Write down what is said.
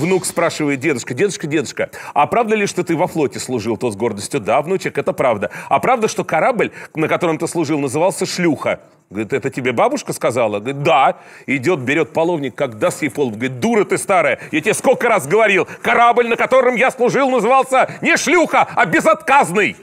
внук спрашивает дедушка, дедушка, дедушка, а правда ли, что ты во флоте служил? Тот с гордостью, да, внучек, это правда. А правда, что корабль, на котором ты служил, назывался «Шлюха»? Говорит, это тебе бабушка сказала? Говорит, да. Идет, берет половник, как даст ей пол. Говорит, дура ты старая, я тебе сколько раз говорил. Корабль, на котором я служил, назывался не «Шлюха», а «Безотказный».